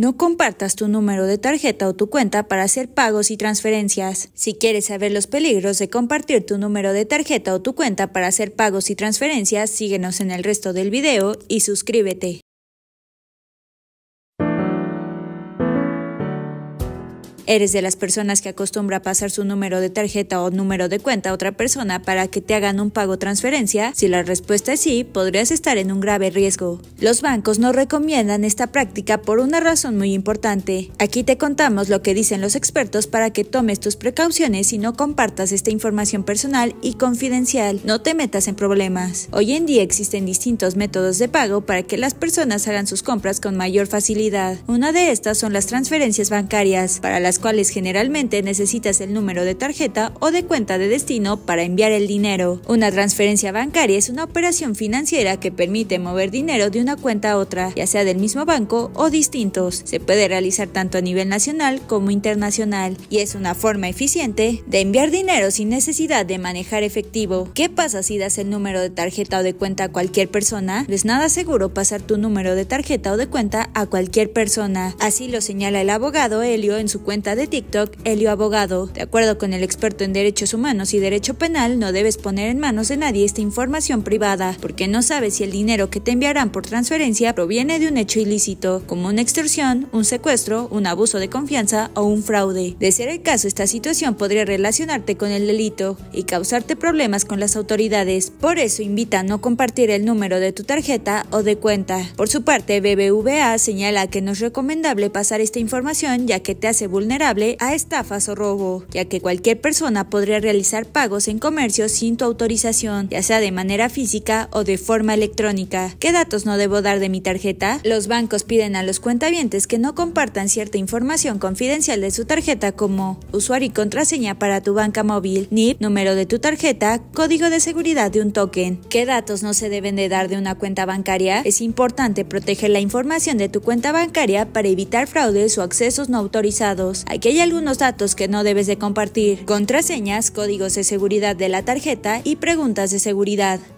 No compartas tu número de tarjeta o tu cuenta para hacer pagos y transferencias. Si quieres saber los peligros de compartir tu número de tarjeta o tu cuenta para hacer pagos y transferencias, síguenos en el resto del video y suscríbete. ¿Eres de las personas que acostumbra pasar su número de tarjeta o número de cuenta a otra persona para que te hagan un pago transferencia? Si la respuesta es sí, podrías estar en un grave riesgo. Los bancos no recomiendan esta práctica por una razón muy importante. Aquí te contamos lo que dicen los expertos para que tomes tus precauciones y no compartas esta información personal y confidencial. No te metas en problemas. Hoy en día existen distintos métodos de pago para que las personas hagan sus compras con mayor facilidad. Una de estas son las transferencias bancarias, para las cuales generalmente necesitas el número de tarjeta o de cuenta de destino para enviar el dinero. Una transferencia bancaria es una operación financiera que permite mover dinero de una cuenta a otra, ya sea del mismo banco o distintos. Se puede realizar tanto a nivel nacional como internacional y es una forma eficiente de enviar dinero sin necesidad de manejar efectivo. ¿Qué pasa si das el número de tarjeta o de cuenta a cualquier persona? No es nada seguro pasar tu número de tarjeta o de cuenta a cualquier persona. Así lo señala el abogado Helio en su cuenta de TikTok, Elio Abogado. De acuerdo con el experto en derechos humanos y derecho penal, no debes poner en manos de nadie esta información privada, porque no sabes si el dinero que te enviarán por transferencia proviene de un hecho ilícito, como una extorsión, un secuestro, un abuso de confianza o un fraude. De ser el caso, esta situación podría relacionarte con el delito y causarte problemas con las autoridades. Por eso invita a no compartir el número de tu tarjeta o de cuenta. Por su parte, BBVA señala que no es recomendable pasar esta información ya que te hace vulnerable vulnerable a estafas o robo, ya que cualquier persona podría realizar pagos en comercio sin tu autorización, ya sea de manera física o de forma electrónica. ¿Qué datos no debo dar de mi tarjeta? Los bancos piden a los cuentavientes que no compartan cierta información confidencial de su tarjeta como usuario y contraseña para tu banca móvil, NIP, número de tu tarjeta, código de seguridad de un token. ¿Qué datos no se deben de dar de una cuenta bancaria? Es importante proteger la información de tu cuenta bancaria para evitar fraudes o accesos no autorizados. Aquí hay algunos datos que no debes de compartir, contraseñas, códigos de seguridad de la tarjeta y preguntas de seguridad.